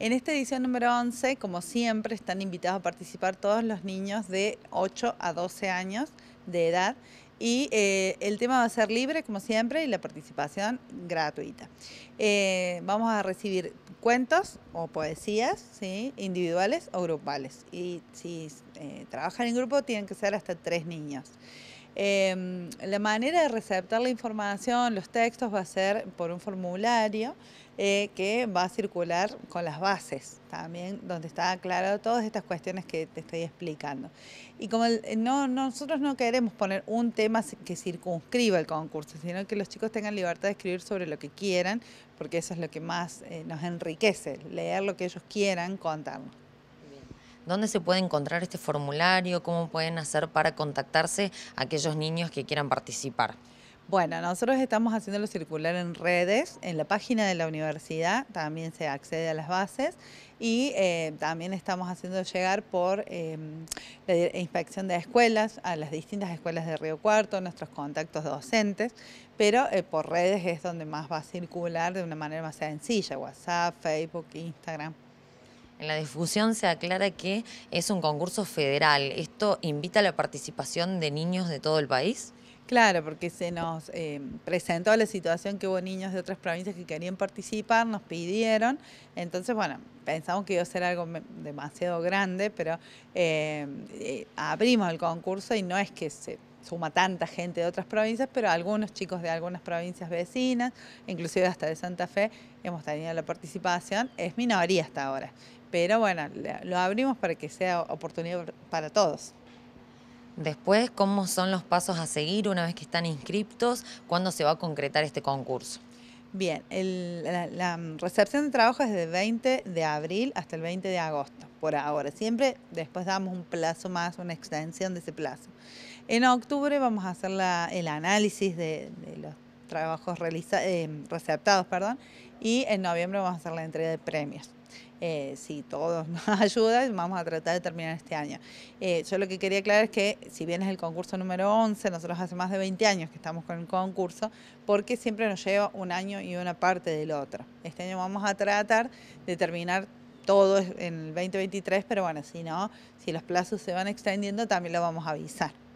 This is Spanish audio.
En esta edición número 11, como siempre, están invitados a participar todos los niños de 8 a 12 años de edad y eh, el tema va a ser libre, como siempre, y la participación gratuita. Eh, vamos a recibir cuentos o poesías, ¿sí? individuales o grupales. Y si eh, trabajan en grupo, tienen que ser hasta tres niños. Em, la manera de receptar la información, los textos, va a ser por un formulario eh, que va a circular con las bases también, donde está aclarado todas estas cuestiones que te estoy explicando. Y como no, nosotros no queremos poner un tema que circunscriba el concurso, sino que los chicos tengan libertad de escribir sobre lo que quieran, porque eso es lo que más eh, nos enriquece, leer lo que ellos quieran contarnos. ¿Dónde se puede encontrar este formulario? ¿Cómo pueden hacer para contactarse aquellos niños que quieran participar? Bueno, nosotros estamos haciéndolo circular en redes, en la página de la universidad también se accede a las bases y eh, también estamos haciendo llegar por em, la inspección de escuelas a las distintas escuelas de Río Cuarto, nuestros contactos docentes, pero eh, por redes es donde más va a circular de una manera más sencilla, WhatsApp, Facebook, Instagram. En la difusión se aclara que es un concurso federal. ¿Esto invita a la participación de niños de todo el país? Claro, porque se nos eh, presentó la situación que hubo niños de otras provincias que querían participar, nos pidieron, entonces bueno, pensamos que iba a ser algo demasiado grande, pero eh, eh, abrimos el concurso y no es que se suma tanta gente de otras provincias, pero algunos chicos de algunas provincias vecinas, inclusive hasta de Santa Fe, hemos tenido la participación, es minoría hasta ahora. Pero bueno, lo abrimos para que sea oportunidad para todos. Después, ¿cómo son los pasos a seguir una vez que están inscriptos? ¿Cuándo se va a concretar este concurso? Bien, la, recepción de trabajo es del 20 de abril hasta el 20 de agosto, por ahora. Siempre después damos un plazo más, una extensión de ese plazo. En octubre vamos a hacer el análisis de, de los trabajos eh, receptados, perdón, y en noviembre vamos a hacer la entrega de premios. Eh, si todos nos ayudan, vamos a tratar de terminar este año. Eh, yo lo que quería aclarar es que, si bien es el concurso número 11, nosotros hace más de 20 años que estamos con el concurso, porque siempre nos lleva un año y una parte del otro. Este año vamos a tratar de terminar todo en el 2023, pero bueno, si no, si los plazos se van extendiendo, también lo vamos a avisar.